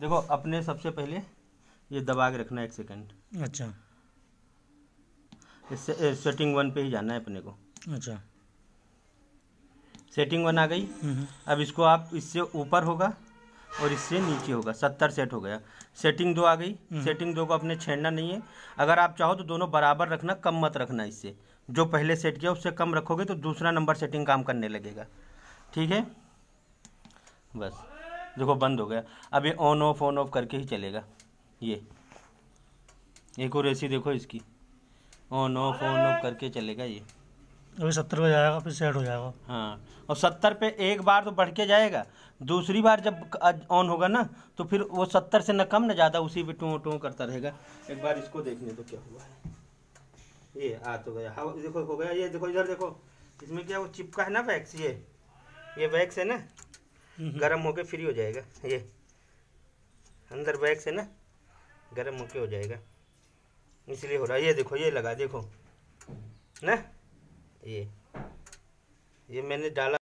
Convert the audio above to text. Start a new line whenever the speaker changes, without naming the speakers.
देखो अपने सबसे पहले ये दबा के रखना एक सेकंड अच्छा इससे सेटिंग वन पे ही जाना है अपने को अच्छा सेटिंग वन आ गई हम्म। अब इसको आप इससे ऊपर होगा और इससे नीचे होगा सत्तर सेट हो गया सेटिंग दो आ गई सेटिंग हम्म। दो को अपने छेड़ना नहीं है अगर आप चाहो तो दोनों बराबर रखना कम मत रखना इससे जो पहले सेट किया उससे कम रखोगे तो दूसरा नंबर सेटिंग काम करने लगेगा ठीक है बस देखो बंद हो गया अब ये ऑन ऑफ ऑन ऑफ करके ही चलेगा ये एक और ऐसी देखो इसकी ऑन ऑफ ऑन ऑफ करके चलेगा ये
अभी सत्तर पे जाएगा फिर सेट हो जाएगा
हाँ और सत्तर पे एक बार तो बढ़ के जाएगा दूसरी बार जब ऑन होगा ना तो फिर वो सत्तर से ना कम ना ज़्यादा उसी पे टों टों करता रहेगा एक बार इसको देखने तो क्या हुआ है ये आ तो गया हाँ देखो हो गया ये देखो इधर देखो इसमें क्या वो चिपका है ना वैक्स ये ये वैक्स है ना गर्म होके फ्री हो जाएगा ये अंदर बैग से ना गर्म होके हो जाएगा इसलिए हो रहा है ये देखो ये लगा देखो ना ये ये मैंने
डाला